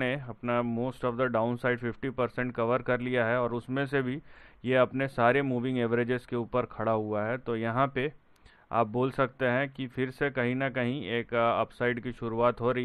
ने अपना most of the down side fifty percent cover कर लिया है और उसमें से भी ये अपने सारे मूविंग एवरेजेस के ऊपर खड़ा हुआ है तो यहाँ पे आप बोल सकते हैं कि फिर से कहीं ना कहीं एक अपसाइड की शुरुआत हो रही